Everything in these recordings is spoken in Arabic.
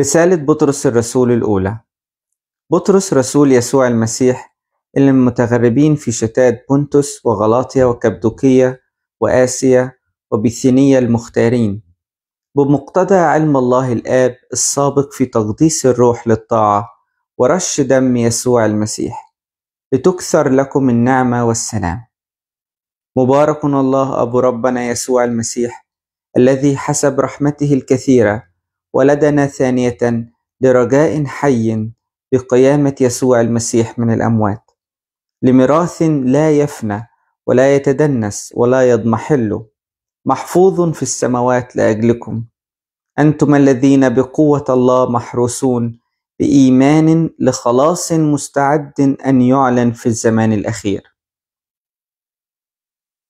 رسالة بطرس الرسول الأولى بطرس رسول يسوع المسيح اللي المتغربين في شتات بونتس وغلاطيا وكبدوكية وآسيا وبثينية المختارين بمقتضى علم الله الآب السابق في تقديس الروح للطاعة ورش دم يسوع المسيح لتكثر لكم النعمة والسلام مبارك الله أبو ربنا يسوع المسيح الذي حسب رحمته الكثيرة ولدنا ثانية لرجاء حي بقيامة يسوع المسيح من الأموات لميراث لا يفنى ولا يتدنس ولا يضمحل محفوظ في السماوات لأجلكم أنتم الذين بقوة الله محروسون بإيمان لخلاص مستعد أن يعلن في الزمان الأخير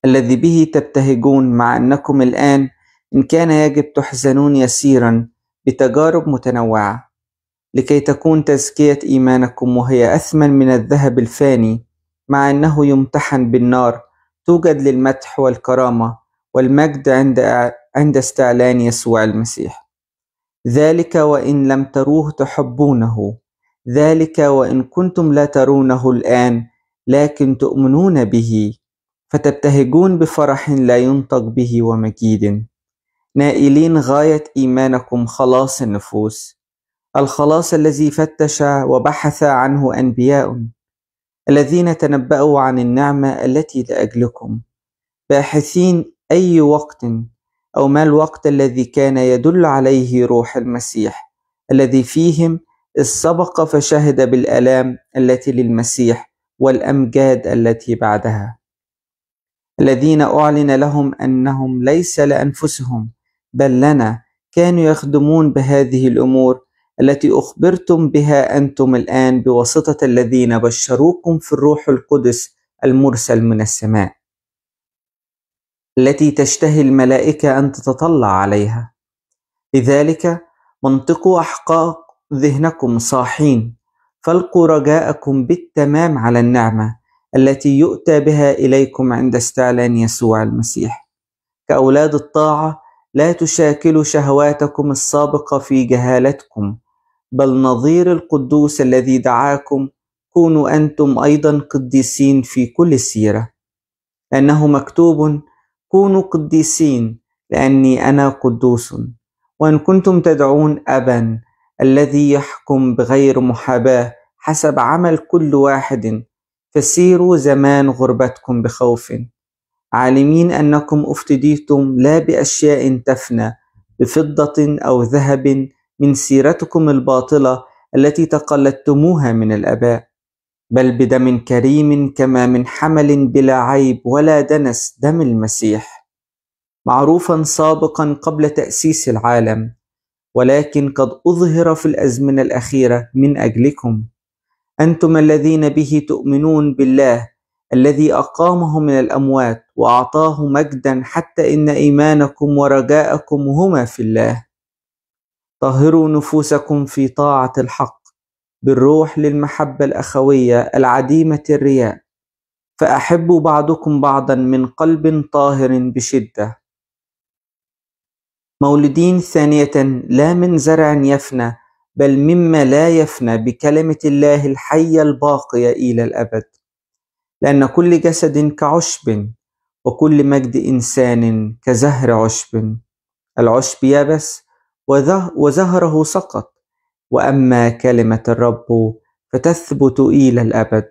الذي به تبتهجون مع أنكم الآن إن كان يجب تحزنون يسيرا بتجارب متنوعة لكي تكون تزكية إيمانكم وهي أثمن من الذهب الفاني مع أنه يمتحن بالنار توجد للمدح والكرامة والمجد عند عند استعلان يسوع المسيح ذلك وإن لم تروه تحبونه ذلك وإن كنتم لا ترونه الآن لكن تؤمنون به فتبتهجون بفرح لا ينطق به ومجيد نائلين غاية إيمانكم خلاص النفوس الخلاص الذي فتش وبحث عنه أنبياء الذين تنبأوا عن النعمة التي لأجلكم باحثين أي وقت أو ما الوقت الذي كان يدل عليه روح المسيح الذي فيهم السبق فشهد بالآلام التي للمسيح والأمجاد التي بعدها الذين أعلن لهم أنهم ليس لأنفسهم بل لنا كانوا يخدمون بهذه الأمور التي أخبرتم بها أنتم الآن بواسطة الذين بشروكم في الروح القدس المرسل من السماء التي تشتهي الملائكة أن تتطلع عليها لذلك منطقوا أحقاق ذهنكم صاحين فالقوا رجاءكم بالتمام على النعمة التي يؤتى بها إليكم عند استعلان يسوع المسيح كأولاد الطاعة لا تشاكل شهواتكم السابقة في جهالتكم بل نظير القدوس الذي دعاكم كونوا أنتم أيضا قديسين في كل سيرة لأنه مكتوب كونوا قديسين لأني أنا قدوس وإن كنتم تدعون أبا الذي يحكم بغير محاباة حسب عمل كل واحد فسيروا زمان غربتكم بخوف عالمين أنكم افتديتم لا بأشياء تفنى بفضة أو ذهب من سيرتكم الباطلة التي تقلدتموها من الآباء بل بدم كريم كما من حمل بلا عيب ولا دنس دم المسيح معروفا سابقا قبل تأسيس العالم ولكن قد أظهر في الأزمنة الأخيرة من أجلكم أنتم الذين به تؤمنون بالله الذي أقامه من الأموات وأعطاه مجدا حتى إن إيمانكم ورجاءكم هما في الله طهروا نفوسكم في طاعة الحق بالروح للمحبة الأخوية العديمة الرياء فأحبوا بعضكم بعضا من قلب طاهر بشدة مولدين ثانية لا من زرع يفنى بل مما لا يفنى بكلمة الله الحية الباقية إلى الأبد لأن كل جسد كعشب وكل مجد إنسان كزهر عشب العشب يبس وزهره سقط وأما كلمة الرب فتثبت إلى الأبد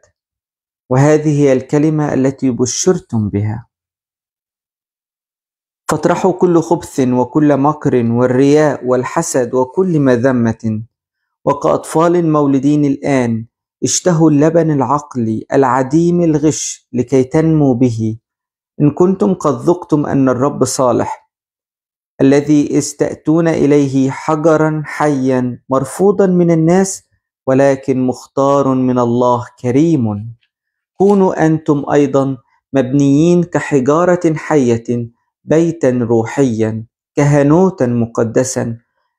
وهذه هي الكلمة التي بشرتم بها فاطرحوا كل خبث وكل مكر والرياء والحسد وكل مذمة وكأطفال مولدين الآن اشتهوا اللبن العقلي العديم الغش لكي تنمو به إن كنتم قد ذقتم أن الرب صالح الذي استأتون إليه حجرا حيا مرفوضا من الناس ولكن مختار من الله كريم كونوا أنتم أيضا مبنيين كحجارة حية بيتا روحيا كهنوتا مقدسا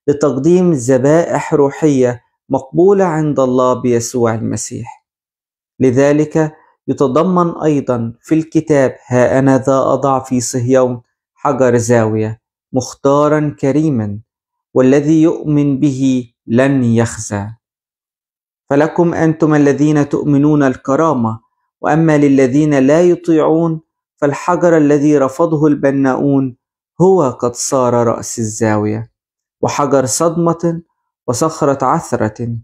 لتقديم ذبائح روحيه مقبولة عند الله بيسوع المسيح لذلك يتضمن أيضا في الكتاب ها أنا ذا أضع في صهيون حجر زاوية مختارا كريما والذي يؤمن به لن يخزى فلكم أنتم الذين تؤمنون الكرامة وأما للذين لا يطيعون فالحجر الذي رفضه البناؤون هو قد صار رأس الزاوية وحجر صدمة وصخرة عثرة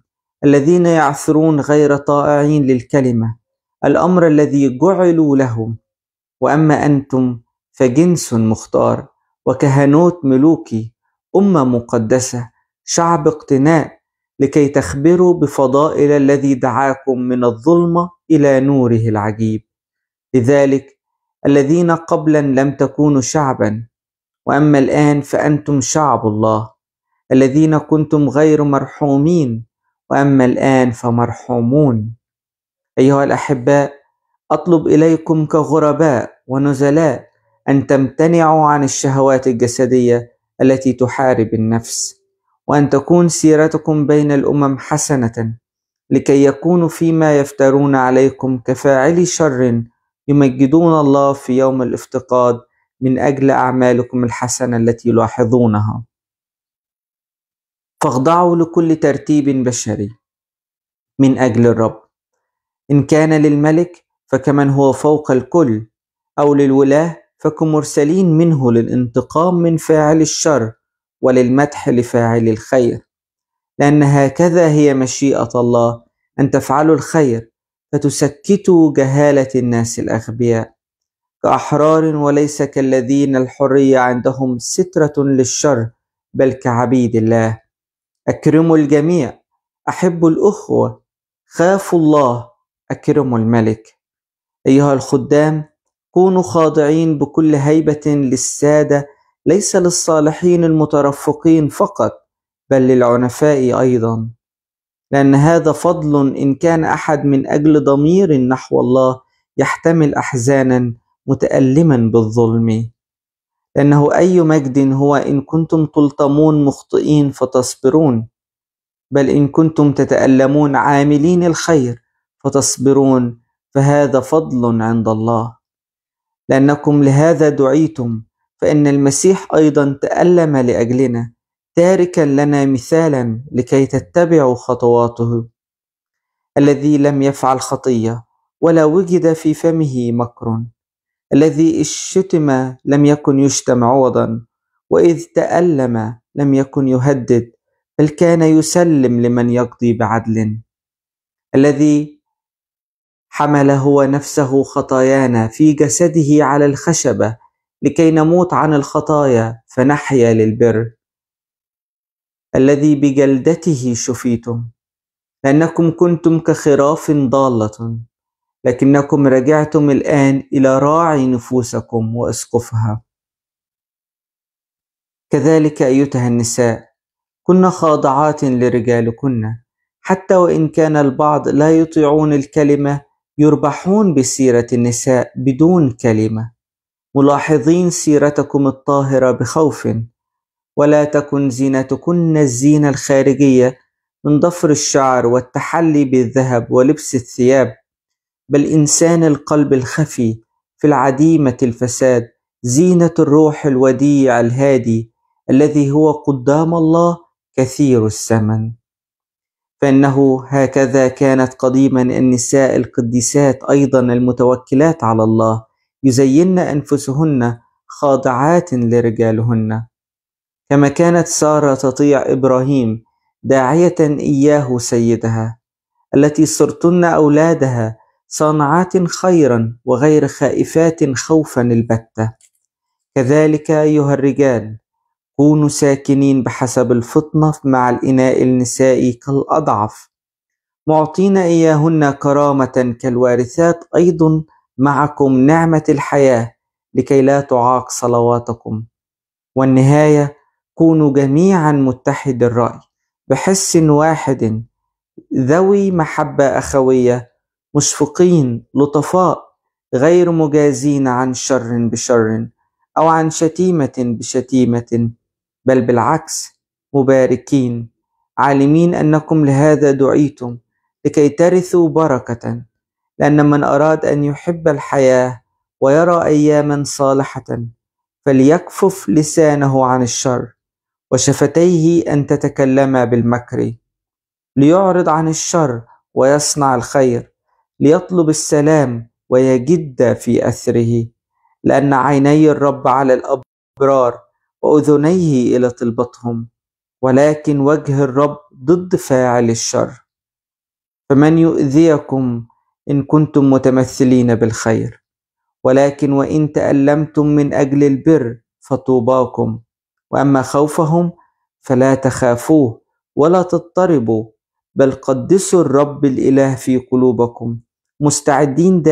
الذين يعثرون غير طائعين للكلمة الأمر الذي جعلوا لهم وأما أنتم فجنس مختار وكهنوت ملوكي أمة مقدسة شعب اقتناء لكي تخبروا بفضائل الذي دعاكم من الظلمة إلى نوره العجيب لذلك الذين قبلا لم تكونوا شعبا وأما الآن فأنتم شعب الله الذين كنتم غير مرحومين واما الان فمرحومون ايها الاحباء اطلب اليكم كغرباء ونزلاء ان تمتنعوا عن الشهوات الجسديه التي تحارب النفس وان تكون سيرتكم بين الامم حسنه لكي يكونوا فيما يفترون عليكم كفاعلي شر يمجدون الله في يوم الافتقاد من اجل اعمالكم الحسنه التي يلاحظونها فاخضعوا لكل ترتيب بشري من أجل الرب إن كان للملك فكمن هو فوق الكل أو للولاه فكمرسلين منه للانتقام من فاعل الشر وللمدح لفاعل الخير لأن هكذا هي مشيئة الله أن تفعلوا الخير فتسكتوا جهالة الناس الأغبياء كأحرار وليس كالذين الحرية عندهم سترة للشر بل كعبيد الله أكرموا الجميع أحبوا الأخوة خافوا الله أكرموا الملك أيها الخدام كونوا خاضعين بكل هيبة للسادة ليس للصالحين المترفقين فقط بل للعنفاء أيضا لأن هذا فضل إن كان أحد من أجل ضمير نحو الله يحتمل أحزانا متألما بالظلم لأنه أي مجد هو إن كنتم تلطمون مخطئين فتصبرون بل إن كنتم تتألمون عاملين الخير فتصبرون فهذا فضل عند الله لأنكم لهذا دعيتم فإن المسيح أيضا تألم لأجلنا تاركا لنا مثالا لكي تتبعوا خطواته الذي لم يفعل خطية ولا وجد في فمه مكر الذي شتم لم يكن يشتم عوضا وإذ تألم لم يكن يهدد بل كان يسلم لمن يقضي بعدل الذي حمل هو نفسه خطايانا في جسده على الخشبة لكي نموت عن الخطايا فنحيا للبر الذي بجلدته شفيتم لأنكم كنتم كخراف ضالة لكنكم رجعتم الآن إلى راعي نفوسكم وأسقفها كذلك أيتها النساء كن خاضعات لرجالكن حتى وإن كان البعض لا يطيعون الكلمة يربحون بسيرة النساء بدون كلمة ملاحظين سيرتكم الطاهرة بخوف ولا تكن زينتكن الزينة الخارجية من ضفر الشعر والتحلي بالذهب ولبس الثياب بل إنسان القلب الخفي في العديمة الفساد زينة الروح الوديع الهادي الذي هو قدام الله كثير الثمن فإنه هكذا كانت قديما النساء القديسات أيضا المتوكلات على الله يزين أنفسهن خاضعات لرجالهن كما كانت سارة تطيع إبراهيم داعية إياه سيدها التي صرتن أولادها صانعات خيرا وغير خائفات خوفا البتة كذلك أيها الرجال كونوا ساكنين بحسب الفطنة مع الإناء النسائي كالأضعف معطين إياهن كرامة كالوارثات أيضا معكم نعمة الحياة لكي لا تعاق صلواتكم والنهاية كونوا جميعا متحد الرأي بحس واحد ذوي محبة أخوية مشفقين لطفاء غير مجازين عن شر بشر او عن شتيمه بشتيمه بل بالعكس مباركين عالمين انكم لهذا دعيتم لكي ترثوا بركه لان من اراد ان يحب الحياه ويرى اياما صالحه فليكفف لسانه عن الشر وشفتيه ان تتكلما بالمكر ليعرض عن الشر ويصنع الخير ليطلب السلام ويجد في أثره لأن عيني الرب على الأبرار وأذنيه إلى طلبتهم ولكن وجه الرب ضد فاعل الشر فمن يؤذيكم إن كنتم متمثلين بالخير ولكن وإن تألمتم من أجل البر فطوباكم وأما خوفهم فلا تخافوه ولا تضطربوا بل قدسوا الرب الإله في قلوبكم مستعدين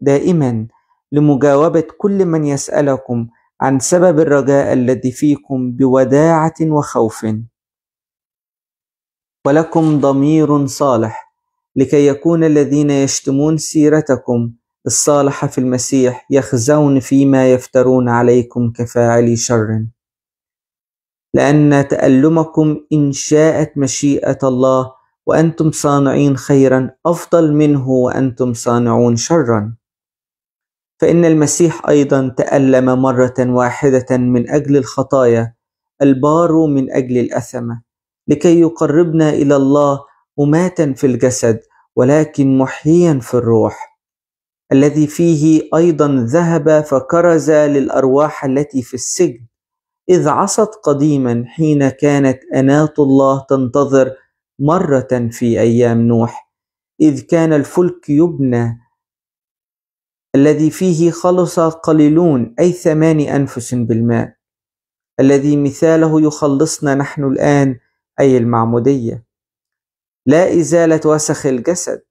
دائما لمجاوبة كل من يسألكم عن سبب الرجاء الذي فيكم بوداعة وخوف ولكم ضمير صالح لكي يكون الذين يشتمون سيرتكم الصالحة في المسيح يخزون فيما يفترون عليكم كفاعلي شر لأن تألمكم إن شاءت مشيئة الله وأنتم صانعين خيرا أفضل منه وأنتم صانعون شرا فإن المسيح أيضا تألم مرة واحدة من أجل الخطايا البار من أجل الأثمة لكي يقربنا إلى الله مماتا في الجسد ولكن محييا في الروح الذي فيه أيضا ذهب فكرز للأرواح التي في السجن إذ عصت قديما حين كانت أناة الله تنتظر مرة في أيام نوح إذ كان الفلك يبنى الذي فيه خلص قليلون أي ثماني أنفس بالماء الذي مثاله يخلصنا نحن الآن أي المعمودية لا إزالة وسخ الجسد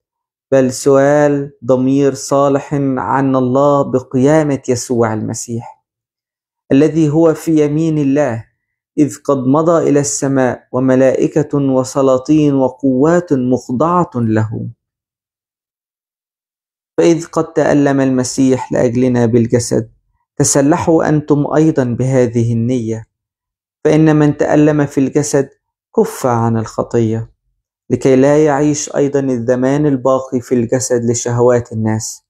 بل سؤال ضمير صالح عن الله بقيامة يسوع المسيح الذي هو في يمين الله إذ قد مضى إلى السماء وملائكة وسلاطين وقوات مخضعة له فإذ قد تألم المسيح لأجلنا بالجسد تسلحوا أنتم أيضا بهذه النية فإن من تألم في الجسد كف عن الخطية لكي لا يعيش أيضا الزمان الباقي في الجسد لشهوات الناس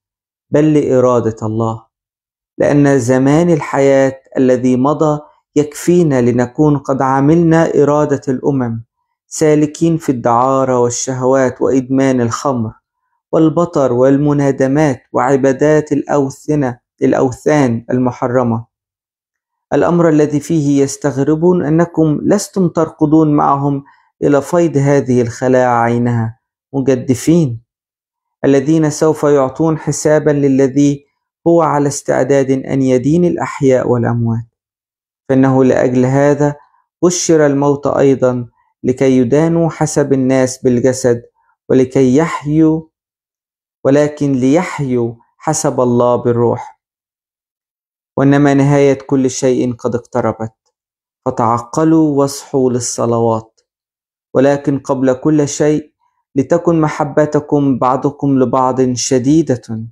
بل لإرادة الله لأن زمان الحياة الذي مضى يكفينا لنكون قد عملنا إرادة الأمم سالكين في الدعارة والشهوات وإدمان الخمر والبطر والمنادمات وعبادات الأوثنة الأوثان المحرمة الأمر الذي فيه يستغربون أنكم لستم ترقدون معهم إلى فيض هذه الخلاعة عينها مجدفين الذين سوف يعطون حسابا للذي هو على استعداد أن يدين الأحياء والأموات فإنه لأجل هذا بشر الموت أيضا لكي يدانوا حسب الناس بالجسد ولكي يحيوا ولكن ليحيوا حسب الله بالروح وإنما نهاية كل شيء قد اقتربت فتعقلوا واصحوا للصلوات ولكن قبل كل شيء لتكن محبتكم بعضكم لبعض شديدة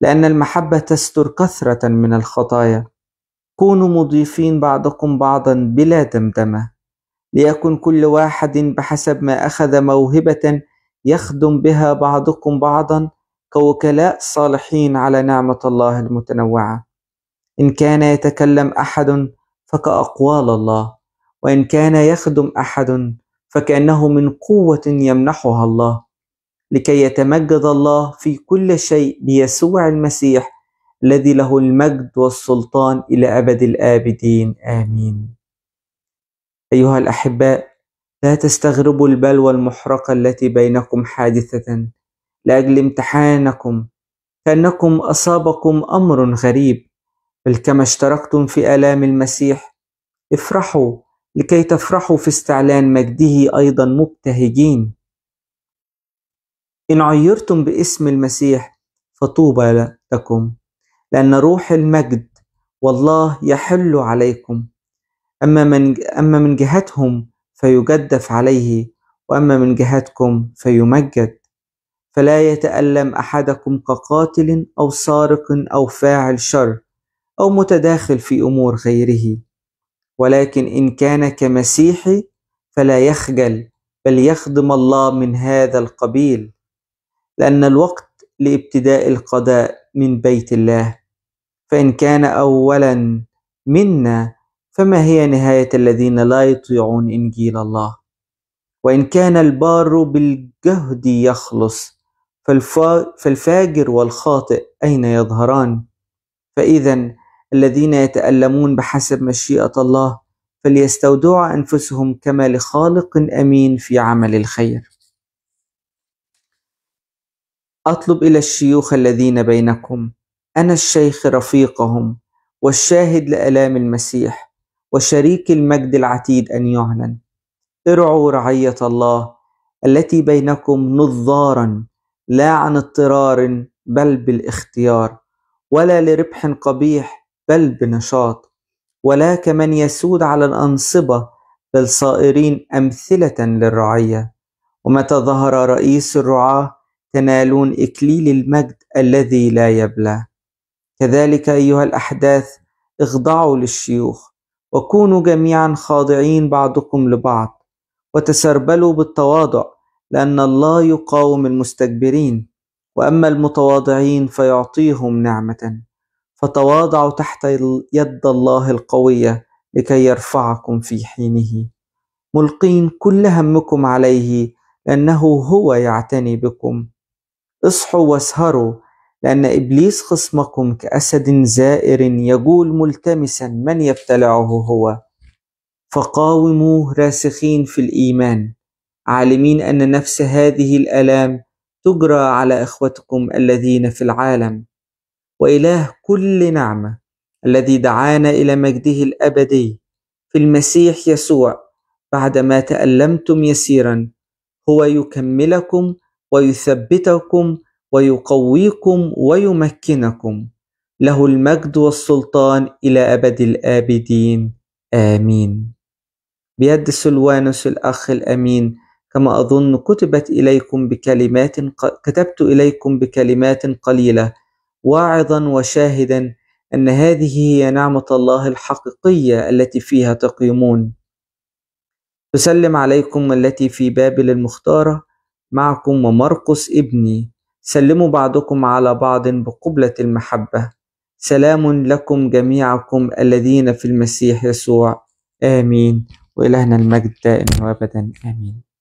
لأن المحبة تستر كثرة من الخطايا كونوا مضيفين بعضكم بعضا بلا دمدمه ليكن كل واحد بحسب ما اخذ موهبه يخدم بها بعضكم بعضا كوكلاء صالحين على نعمه الله المتنوعه ان كان يتكلم احد فكاقوال الله وان كان يخدم احد فكانه من قوه يمنحها الله لكي يتمجد الله في كل شيء بيسوع المسيح الذي له المجد والسلطان إلى أبد الآبدين آمين أيها الأحباء لا تستغربوا البلوى المحرقة التي بينكم حادثة لأجل امتحانكم كأنكم أصابكم أمر غريب بل كما اشتركتم في آلام المسيح افرحوا لكي تفرحوا في استعلان مجده أيضا مبتهجين إن عيرتم باسم المسيح فطوبى لكم لأن روح المجد والله يحل عليكم أما من أما من جهتهم فيجدف عليه وأما من جهتكم فيمجد فلا يتألم أحدكم كقاتل أو سارق أو فاعل شر أو متداخل في أمور غيره ولكن إن كان كمسيحي فلا يخجل بل يخدم الله من هذا القبيل لأن الوقت لابتداء القضاء من بيت الله فإن كان أولا منا فما هي نهاية الذين لا يطيعون إنجيل الله وإن كان البار بالجهد يخلص فالفاجر والخاطئ أين يظهران فإذا الذين يتألمون بحسب مشيئة الله فليستودعوا أنفسهم كما لخالق أمين في عمل الخير أطلب إلى الشيوخ الذين بينكم أنا الشيخ رفيقهم والشاهد لآلام المسيح وشريك المجد العتيد أن يعلن ارعوا رعية الله التي بينكم نظارا لا عن اضطرار بل بالاختيار ولا لربح قبيح بل بنشاط ولا كمن يسود على الأنصبة بل صائرين أمثلة للرعية ومتى ظهر رئيس الرعاة تنالون إكليل المجد الذي لا يبلى كذلك أيها الأحداث اخضعوا للشيوخ وكونوا جميعا خاضعين بعضكم لبعض وتسربلوا بالتواضع لأن الله يقاوم المستكبرين وأما المتواضعين فيعطيهم نعمة فتواضعوا تحت يد الله القوية لكي يرفعكم في حينه ملقين كل همكم عليه لأنه هو يعتني بكم اصحوا واسهروا لأن إبليس خصمكم كأسد زائر يجول ملتمسا من يبتلعه هو فقاوموا راسخين في الإيمان عالمين أن نفس هذه الآلام تجرى على إخوتكم الذين في العالم وإله كل نعمة الذي دعانا إلى مجده الأبدي في المسيح يسوع بعدما تألمتم يسيرا هو يكملكم ويثبتكم ويقويكم ويمكنكم له المجد والسلطان إلى أبد الآبدين آمين بيد سلوانوس الأخ الأمين كما أظن كتبت إليكم بكلمات كتبت إليكم بكلمات قليلة واعظا وشاهدا أن هذه هي نعمة الله الحقيقية التي فيها تقيمون تسلم عليكم التي في بابل المختارة معكم ومرقس ابني سلموا بعضكم على بعض بقبلة المحبة سلام لكم جميعكم الذين في المسيح يسوع آمين وإلهنا المجد دائما وأبدا آمين